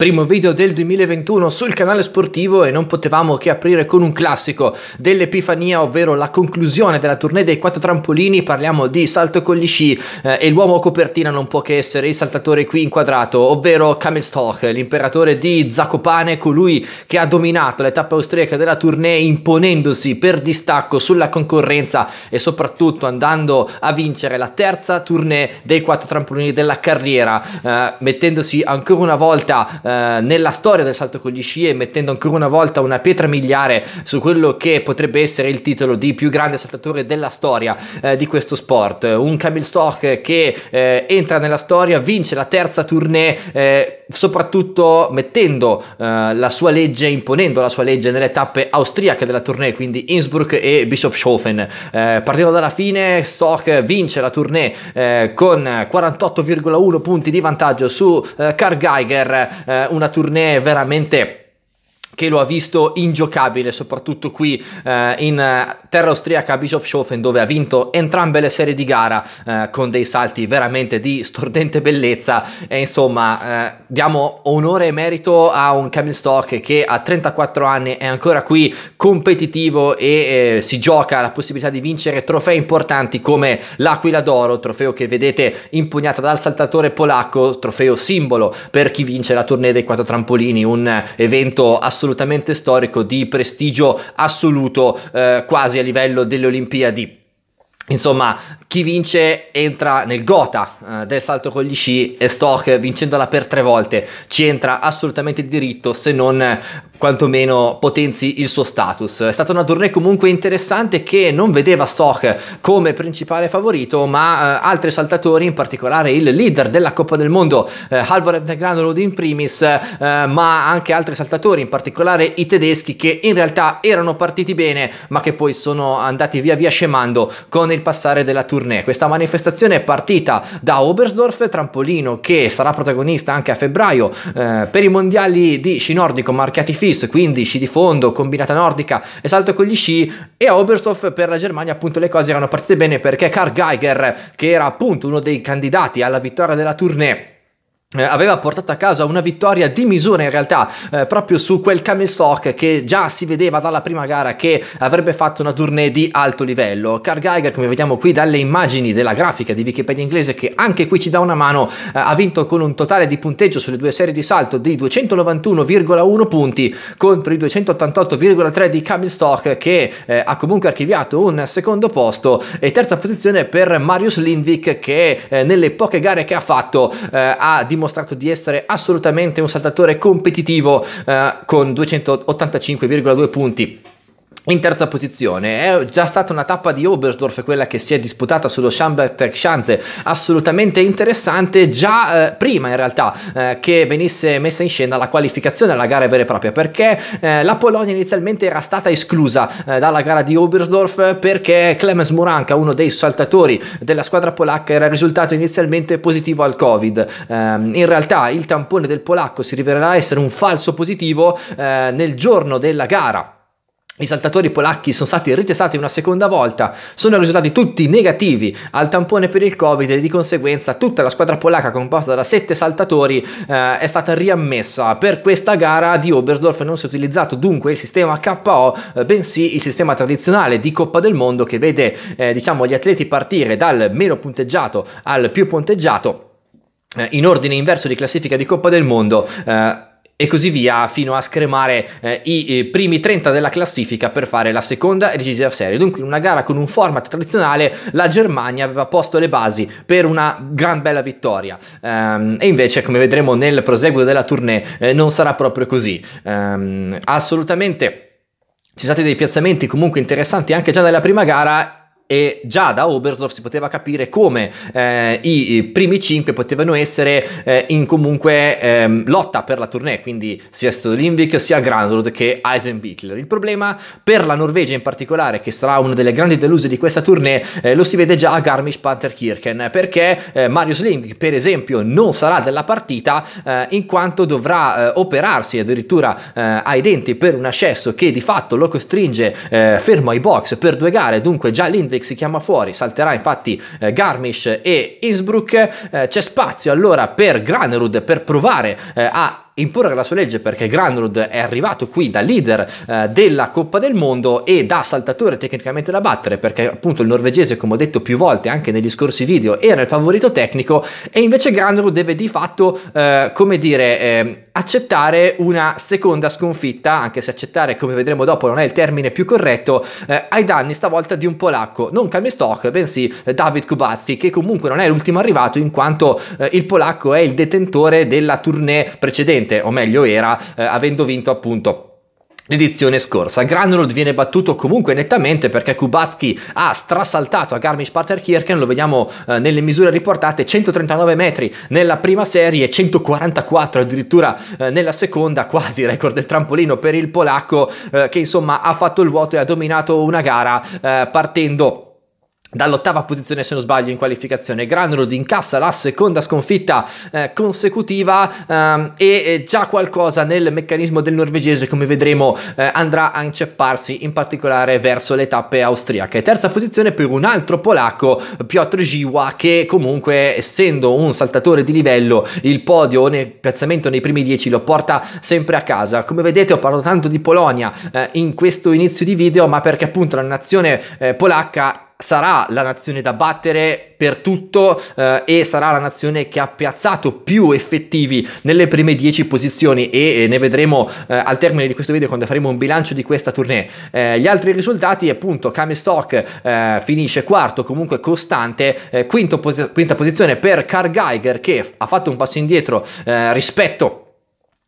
primo video del 2021 sul canale sportivo e non potevamo che aprire con un classico dell'Epifania, ovvero la conclusione della tournée dei quattro trampolini, parliamo di salto con gli sci eh, e l'uomo copertina non può che essere il saltatore qui inquadrato, ovvero Kamil Stoch, l'imperatore di Zakopane, colui che ha dominato la austriaca della tournée imponendosi per distacco sulla concorrenza e soprattutto andando a vincere la terza tournée dei quattro trampolini della carriera, eh, mettendosi ancora una volta eh, eh, nella storia del salto con gli sci e mettendo ancora una volta una pietra miliare su quello che potrebbe essere il titolo di più grande saltatore della storia eh, di questo sport. Un Camille Stock che eh, entra nella storia, vince la terza tournée. Eh, soprattutto mettendo eh, la sua legge, imponendo la sua legge nelle tappe austriache della tournée, quindi Innsbruck e Bischofshofen. Eh, partendo dalla fine, Stock vince la tournée con 48,1 punti di vantaggio su Karl Geiger, una tournée veramente che lo ha visto ingiocabile, soprattutto qui eh, in eh, terra austriaca a Bischofshofen, dove ha vinto entrambe le serie di gara eh, con dei salti veramente di stordente bellezza. E insomma, eh, diamo onore e merito a un Kevin Stock che a 34 anni è ancora qui competitivo e eh, si gioca la possibilità di vincere trofei importanti come l'Aquila d'Oro, trofeo che vedete impugnata dal saltatore polacco, trofeo simbolo per chi vince la tournée dei quattro trampolini, un evento assolutamente assolutamente storico di prestigio assoluto eh, quasi a livello delle Olimpiadi Insomma, chi vince entra nel gota eh, del salto con gli sci e Stock vincendola per tre volte ci entra assolutamente di diritto se non eh, quantomeno potenzi il suo status. È stata una tournée comunque interessante che non vedeva Stock come principale favorito ma eh, altri saltatori, in particolare il leader della Coppa del Mondo eh, Halvor Granulud in primis eh, ma anche altri saltatori, in particolare i tedeschi che in realtà erano partiti bene ma che poi sono andati via via scemando con il il passare della tournée. Questa manifestazione è partita da Oberstdorf, trampolino che sarà protagonista anche a febbraio eh, per i mondiali di sci nordico marchiati FIS, quindi sci di fondo, combinata nordica e salto con gli sci e a Oberstdorf per la Germania appunto le cose erano partite bene perché Karl Geiger che era appunto uno dei candidati alla vittoria della tournée eh, aveva portato a casa una vittoria di misura in realtà eh, proprio su quel Kamelstock che già si vedeva dalla prima gara che avrebbe fatto una tournée di alto livello. Carl Geiger come vediamo qui dalle immagini della grafica di Wikipedia inglese che anche qui ci dà una mano eh, ha vinto con un totale di punteggio sulle due serie di salto di 291,1 punti contro i 288,3 di Kamelstock che eh, ha comunque archiviato un secondo posto e terza posizione per Marius Lindvik che eh, nelle poche gare che ha fatto eh, ha dimostrato dimostrato di essere assolutamente un saltatore competitivo eh, con 285,2 punti in terza posizione è già stata una tappa di Oberstdorf, quella che si è disputata sullo Schamberg Schanze, assolutamente interessante già eh, prima in realtà eh, che venisse messa in scena la qualificazione alla gara vera e propria, perché eh, la Polonia inizialmente era stata esclusa eh, dalla gara di Oberstdorf perché Clemens Muranka, uno dei saltatori della squadra polacca, era risultato inizialmente positivo al Covid. Ehm, in realtà il tampone del polacco si rivelerà essere un falso positivo eh, nel giorno della gara i saltatori polacchi sono stati ritestati una seconda volta, sono risultati tutti negativi al tampone per il Covid e di conseguenza tutta la squadra polacca composta da sette saltatori eh, è stata riammessa. Per questa gara di Oberstdorf non si è utilizzato dunque il sistema KO, eh, bensì il sistema tradizionale di Coppa del Mondo che vede eh, diciamo, gli atleti partire dal meno punteggiato al più punteggiato eh, in ordine inverso di classifica di Coppa del Mondo. Eh, e così via fino a scremare eh, i, i eh, primi 30 della classifica per fare la seconda decisiva serie. Dunque in una gara con un format tradizionale la Germania aveva posto le basi per una gran bella vittoria um, e invece come vedremo nel proseguo della tournée eh, non sarà proprio così. Um, assolutamente ci sono stati dei piazzamenti comunque interessanti anche già nella prima gara e già da Oberstdorf si poteva capire come eh, i, i, primi 5 potevano essere eh, in comunque ehm, lotta per la tournée, quindi sia Stolinvik sia Granrud che Eisenbichler. Il problema per la Norvegia in particolare, che sarà una delle grandi deluse di questa tournée, eh, lo si vede già a garmisch panterkirchen perché eh, Mario Sling, per esempio, non sarà della partita eh, in quanto dovrà eh, operarsi addirittura ai denti per un ascesso che di fatto lo costringe fermo ai box per due gare, dunque già Lindvik Hendrix si chiama fuori, salterà infatti eh, Garmisch e Innsbruck, eh, c'è spazio allora per Granerud per provare eh, a imporre la sua legge perché Granlund è arrivato qui da leader eh, della Coppa del Mondo e da saltatore tecnicamente da battere perché appunto il norvegese come ho detto più volte anche negli scorsi video era il favorito tecnico e invece Granlund deve di fatto eh, come dire eh, accettare una seconda sconfitta anche se accettare come vedremo dopo non è il termine più corretto eh, ai danni stavolta di un polacco non Kalmestock bensì David Kubacki che comunque non è l'ultimo arrivato in quanto eh, il polacco è il detentore della tournée precedente avete, o meglio era, eh, avendo vinto appunto l'edizione scorsa. Granlund viene battuto comunque nettamente perché Kubacki ha strasaltato a Garmisch Partenkirchen, lo vediamo eh, nelle misure riportate, 139 metri nella prima serie, 144 addirittura eh, nella seconda, quasi record del trampolino per il polacco eh, che insomma ha fatto il vuoto e ha dominato una gara eh, partendo dall'ottava posizione se non sbaglio in qualificazione Granrod incassa la seconda sconfitta eh, consecutiva ehm, e eh, già qualcosa nel meccanismo del norvegese come vedremo eh, andrà a incepparsi in particolare verso le tappe austriache terza posizione per un altro polacco Piotr Ziwa che comunque essendo un saltatore di livello il podio nel piazzamento nei primi dieci lo porta sempre a casa come vedete ho parlato tanto di Polonia eh, in questo inizio di video ma perché appunto la nazione eh, polacca sarà la nazione da battere per tutto eh, e sarà la nazione che ha piazzato più effettivi nelle prime 10 posizioni e, e ne vedremo eh, al termine di questo video quando faremo un bilancio di questa tournée. Eh, gli altri risultati appunto Kamestock eh, finisce quarto comunque costante, eh, quinto, quinta posizione per Carl Geiger che ha fatto un passo indietro eh, rispetto a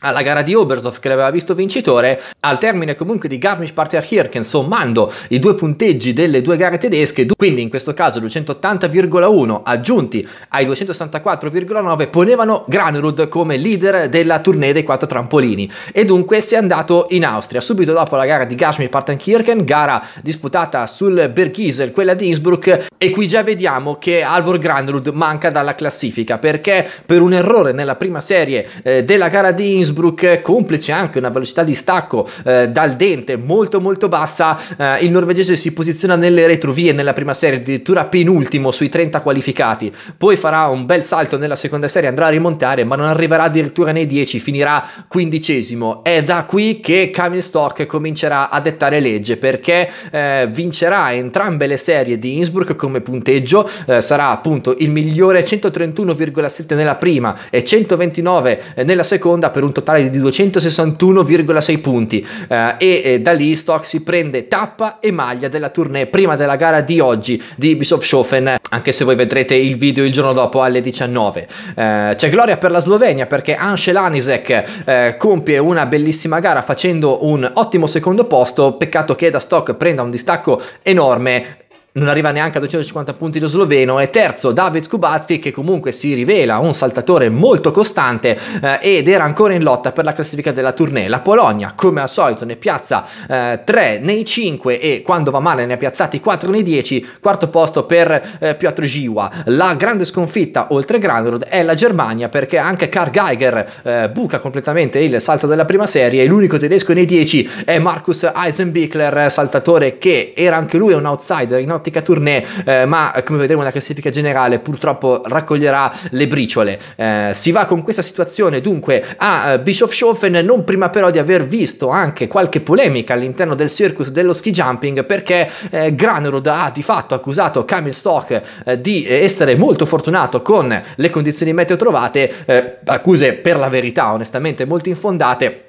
alla gara di Oberstdorf che l'aveva visto vincitore, al termine comunque di Garmisch Partenkirchen sommando i due punteggi delle due gare tedesche, quindi in questo caso 280,1 aggiunti ai 264,9 ponevano Granerud come leader della tournée dei quattro trampolini e dunque si è andato in Austria subito dopo la gara di Garmisch Partenkirchen, gara disputata sul Bergisel, quella di Innsbruck e qui già vediamo che Alvor Granerud manca dalla classifica perché per un errore nella prima serie eh, della gara di Innsbruck Innsbruck, complice anche una velocità di stacco eh, dal dente molto molto bassa, eh, il norvegese si posiziona nelle retrovie nella prima serie, addirittura penultimo sui 30 qualificati, poi farà un bel salto nella seconda serie, andrà a rimontare, ma non arriverà addirittura nei 10, finirà quindicesimo. È da qui che Camille Stock comincerà a dettare legge perché eh, vincerà entrambe le serie di Innsbruck come punteggio, eh, sarà appunto il migliore 131,7 nella prima e 129 eh, nella seconda per un totale di 261,6 punti eh, e, e eh, da lì Stock si prende tappa e maglia della tournée prima della gara di oggi di Bischofshofen anche se voi vedrete il video il giorno dopo alle 19 eh, c'è gloria per la Slovenia perché Ansel Anisek eh, compie una bellissima gara facendo un ottimo secondo posto peccato che da Stock prenda un distacco enorme non arriva neanche a 250 punti lo sloveno e terzo David Kubacki che comunque si rivela un saltatore molto costante eh, ed era ancora in lotta per la classifica della tournée. La Polonia come al solito ne piazza eh, 3 nei 5 e quando va male ne ha piazzati 4 nei 10, quarto posto per eh, Piotr Giwa. La grande sconfitta oltre Granrod è la Germania perché anche Karl Geiger eh, buca completamente il salto della prima serie e l'unico tedesco nei 10 è Markus Eisenbichler, saltatore che era anche lui un outsider in ottica tournée, eh, ma eh, come vedremo nella classifica generale purtroppo raccoglierà le briciole. Eh, si va con questa situazione dunque a eh, Bischofshofen, non prima però di aver visto anche qualche polemica all'interno del circus dello ski jumping perché eh, Granerud ha di fatto accusato Camille Stock eh, di eh, essere molto fortunato con le condizioni meteo trovate, eh, accuse per la verità onestamente molto infondate.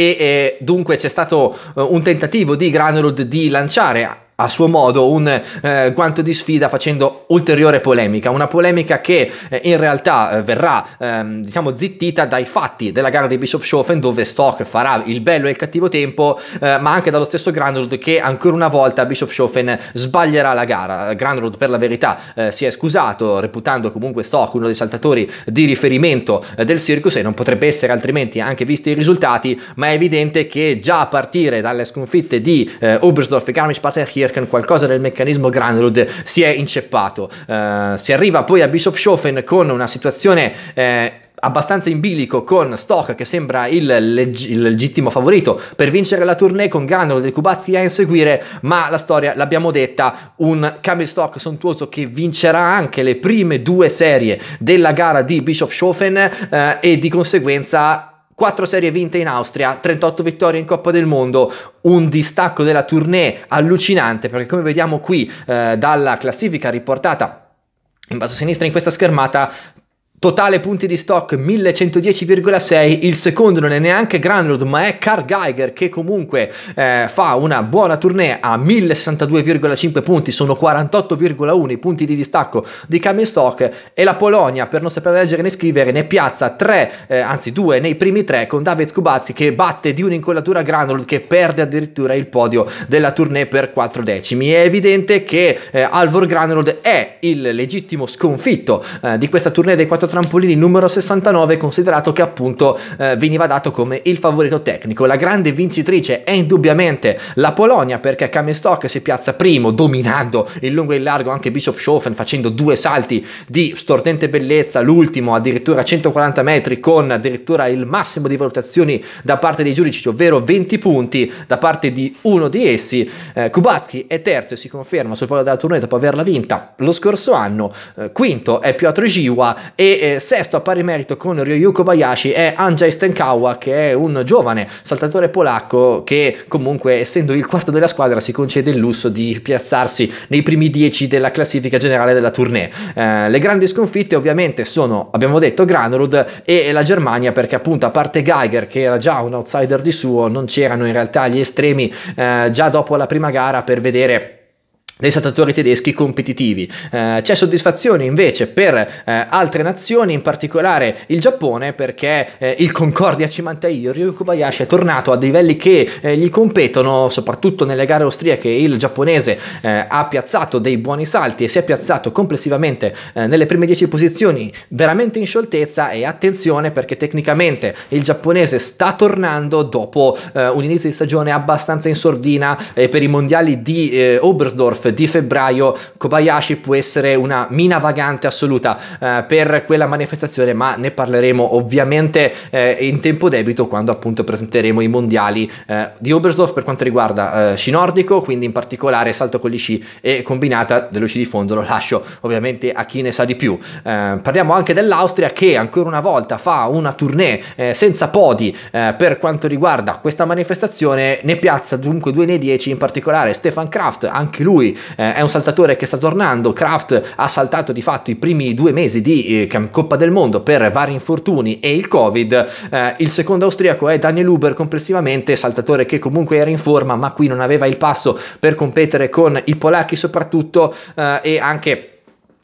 E, e, dunque c'è stato uh, un tentativo di Granerud di lanciare a suo modo un eh, guanto di sfida facendo ulteriore polemica, una polemica che eh, in realtà eh, verrà ehm, diciamo zittita dai fatti della gara di Bischofshofen dove Stock farà il bello e il cattivo tempo, eh, ma anche dallo stesso Granrud che ancora una volta Bischofshofen sbaglierà la gara. Granrud per la verità eh, si è scusato reputando comunque Stock uno dei saltatori di riferimento eh, del circus e non potrebbe essere altrimenti anche visti i risultati, ma è evidente che già a partire dalle sconfitte di eh, Oberstdorf e Garmisch-Partenkirchen cercano qualcosa del meccanismo Granlund, si è inceppato. Uh, si arriva poi a Bischofshofen con una situazione... Eh, abbastanza in bilico con Stock che sembra il, leg- il, legittimo favorito per vincere la tournée con Granol del Kubatsky a inseguire ma la storia l'abbiamo detta un Camel Stock sontuoso che vincerà anche le prime due serie della gara di Bishop Schofen eh, e di conseguenza 4 serie vinte in Austria, 38 vittorie in Coppa del Mondo, un distacco della tournée allucinante perché come vediamo qui eh, dalla classifica riportata in basso a sinistra in questa schermata Totale punti di stock 1110,6, il secondo non è neanche Granrud ma è Carl Geiger che comunque eh, fa una buona tournée a 1062,5 punti, sono 48,1 i punti di distacco di Kamenstock e la Polonia per non saper leggere né scrivere ne piazza 3, eh, anzi 2 nei primi 3 con David Skubazzi che batte di un'incollatura Granrud che perde addirittura il podio della tournée per 4 decimi. È evidente che eh, Alvor Granrud è il legittimo sconfitto eh, di questa tournée dei 4 trampolini numero 69 considerato che appunto eh, veniva dato come il favorito tecnico. La grande vincitrice è indubbiamente la Polonia perché Kamenstock si piazza primo dominando in lungo e in largo anche Bischofshofen facendo due salti di stordente bellezza, l'ultimo addirittura 140 metri con addirittura il massimo di valutazioni da parte dei giudici, ovvero 20 punti da parte di uno di essi. Eh, Kubacki è terzo e si conferma sul podio della tournée dopo averla vinta lo scorso anno, eh, quinto è Piotr Giwa e eh, sesto a pari merito con Ryuko Bayashi è Andrzej Stenkawa che è un giovane saltatore polacco che comunque essendo il quarto della squadra si concede il lusso di piazzarsi nei primi dieci della classifica generale della tournée. Eh, le grandi sconfitte ovviamente sono, abbiamo detto, Granrud e la Germania perché appunto a parte Geiger che era già un outsider di suo non c'erano in realtà gli estremi eh, già dopo la prima gara per vedere dei saltatori tedeschi competitivi. Eh, c'è soddisfazione invece per eh, altre nazioni, in particolare il Giappone, perché eh, il Concordia Cimantaio Ryu Kobayashi è tornato a livelli che eh, gli competono, soprattutto nelle gare austriache. Il giapponese eh, ha piazzato dei buoni salti e si è piazzato complessivamente eh, nelle prime 10 posizioni, veramente in scioltezza. E attenzione perché tecnicamente il giapponese sta tornando dopo un inizio di stagione abbastanza in sordina per i mondiali di Oberstdorf di febbraio Kobayashi può essere una mina vagante assoluta eh, per quella manifestazione, ma ne parleremo ovviamente eh, in tempo debito quando appunto presenteremo i mondiali eh, di Oberstdorf per quanto riguarda eh, sci nordico, quindi in particolare salto con gli sci e combinata dello sci di fondo, lo lascio ovviamente a chi ne sa di più. Eh, parliamo anche dell'Austria che ancora una volta fa una tournée eh, senza podi per quanto riguarda questa manifestazione, ne piazza dunque due nei dieci in particolare Stefan Kraft, anche lui eh, è un saltatore che sta tornando, Kraft ha saltato di fatto i primi due mesi di eh, Coppa del Mondo per vari infortuni e il Covid, eh, il secondo austriaco è Daniel Huber complessivamente, saltatore che comunque era in forma ma qui non aveva il passo per competere con i polacchi soprattutto eh, e anche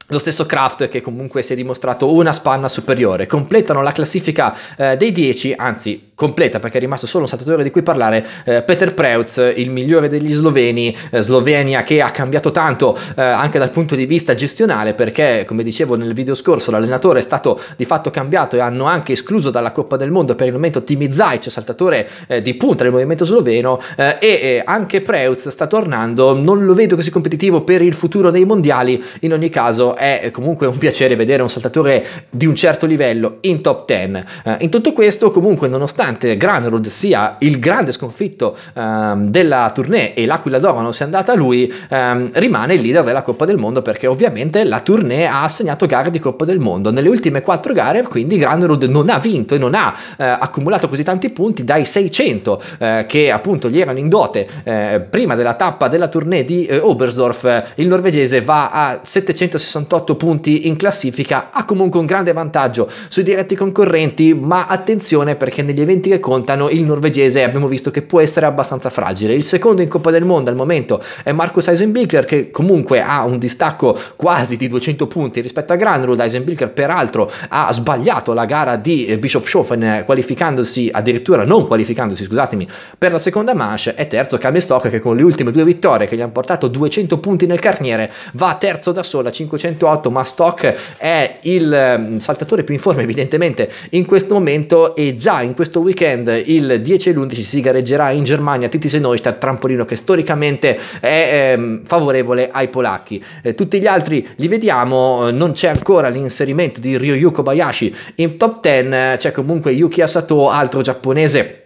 lo stesso Kraft che comunque si è dimostrato una spanna superiore, completano la classifica eh, dei 10, anzi completa perché è rimasto solo un saltatore di cui parlare, eh, Peter Preutz, il migliore degli sloveni, eh, Slovenia che ha cambiato tanto eh, anche dal punto di vista gestionale perché come dicevo nel video scorso l'allenatore è stato di fatto cambiato e hanno anche escluso dalla Coppa del Mondo per il momento Timi Zajc, saltatore eh, di punta del movimento sloveno eh, e anche Preutz sta tornando, non lo vedo così competitivo per il futuro dei mondiali, in ogni caso è comunque un piacere vedere un saltatore di un certo livello in top 10. Eh, in tutto questo comunque nonostante Granerud sia il grande sconfitto ehm, della tournée e l'Aquila d'Oro non sia andata a lui, ehm, rimane il leader della Coppa del Mondo perché ovviamente la tournée ha assegnato gare di Coppa del Mondo. Nelle ultime quattro gare quindi Granerud non ha vinto e non ha eh, accumulato così tanti punti dai 600 eh, che appunto gli erano in dote eh, prima della tappa della tournée di eh, Obersdorf. Eh, il norvegese va a 760 68 punti in classifica, ha comunque un grande vantaggio sui diretti concorrenti, ma attenzione perché negli eventi che contano il norvegese abbiamo visto che può essere abbastanza fragile. Il secondo in Coppa del Mondo al momento è Marcus Eisenbichler che comunque ha un distacco quasi di 200 punti rispetto a Granrud. Eisenbichler peraltro ha sbagliato la gara di Bischofshofen qualificandosi addirittura, non qualificandosi scusatemi, per la seconda manche e terzo Kamestock che con le ultime due vittorie che gli hanno portato 200 punti nel carniere va terzo da sola 500 108, ma Stock è il ehm, saltatore più in forma evidentemente in questo momento e già in questo weekend il 10 e l'11 si gareggerà in Germania Titis Neustadt, trampolino che storicamente è ehm, favorevole ai polacchi. Eh, tutti gli altri li vediamo, eh, non c'è ancora l'inserimento di Ryoyuko Kobayashi in top 10, eh, c'è comunque Yuki Asato, altro giapponese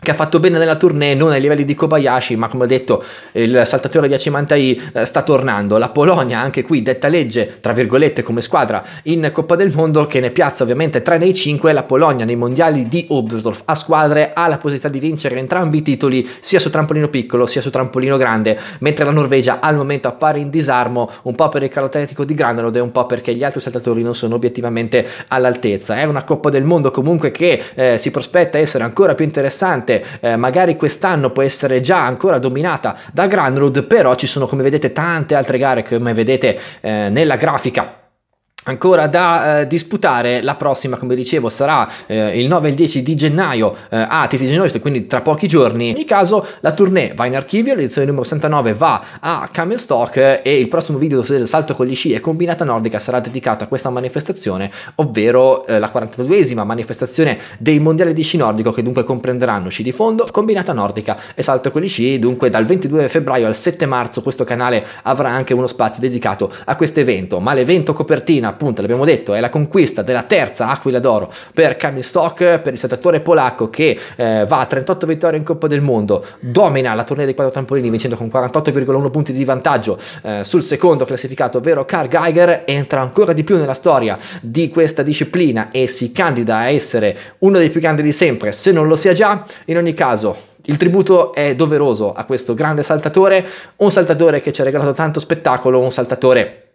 che ha fatto bene nella tournée, non ai livelli di Kobayashi, ma come ho detto il saltatore di Acimantai eh, sta tornando. La Polonia, anche qui detta legge, tra virgolette, come squadra in Coppa del Mondo, che ne piazza ovviamente 3 nei 5, la Polonia nei mondiali di Oberstdorf a squadre ha la possibilità di vincere entrambi i titoli, sia su trampolino piccolo sia su trampolino grande, mentre la Norvegia al momento appare in disarmo, un po' per il calo atletico di Granelod e un po' perché gli altri saltatori non sono obiettivamente all'altezza. È una Coppa del Mondo comunque che eh, si prospetta essere ancora più interessante nonostante eh, magari quest'anno può essere già ancora dominata da Granrud, però ci sono come vedete tante altre gare come vedete eh, nella grafica ancora da eh, disputare la prossima come dicevo sarà eh, il 9 e il 10 di gennaio eh, a Tizigenoi quindi tra pochi giorni in ogni caso la tournée va in archivio l'edizione numero 69 va a Kamenstock eh, e il prossimo video del salto con gli sci e combinata nordica sarà dedicato a questa manifestazione ovvero eh, la 42esima manifestazione dei mondiali di sci nordico che dunque comprenderanno sci di fondo combinata nordica e salto con gli sci dunque dal 22 febbraio al 7 marzo questo canale avrà anche uno spazio dedicato a questo evento ma l'evento copertina appunto l'abbiamo detto, è la conquista della terza Aquila d'Oro per Kamil Stock, per il saltatore polacco che eh, va a 38 vittorie in Coppa del Mondo, domina la tornea dei quattro trampolini vincendo con 48,1 punti di vantaggio eh, sul secondo classificato, ovvero Carl Geiger, entra ancora di più nella storia di questa disciplina e si candida a essere uno dei più grandi di sempre, se non lo sia già, in ogni caso il tributo è doveroso a questo grande saltatore, un saltatore che ci ha regalato tanto spettacolo, un saltatore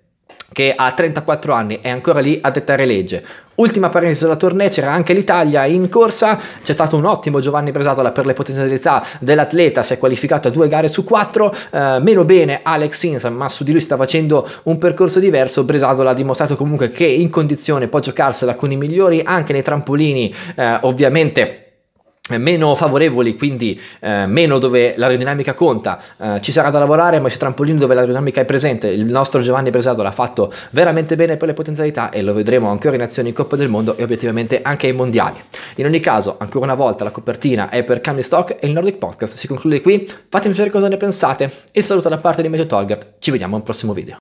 che a 34 anni è ancora lì a dettare legge. Ultima parentesi sulla tournée c'era anche l'Italia in corsa, c'è stato un ottimo Giovanni Presatola per le potenzialità dell'atleta, si è qualificato a due gare su quattro, eh, meno bene Alex Sins, ma su di lui sta facendo un percorso diverso, Presatola ha dimostrato comunque che in condizione può giocarsela con i migliori anche nei trampolini, eh, ovviamente eh, meno favorevoli, quindi eh, meno dove l'aerodinamica conta, eh, ci sarà da lavorare, ma c'è trampolino dove l'aerodinamica è presente. Il nostro Giovanni Presato l'ha fatto veramente bene per le potenzialità e lo vedremo ancora in azione in Coppa del Mondo e obiettivamente anche ai mondiali. In ogni caso, ancora una volta la copertina è per Cammy Stock e il Nordic Podcast si conclude qui. Fatemi sapere cosa ne pensate. Il saluto da parte di Medio Tolgard, ci vediamo al prossimo video.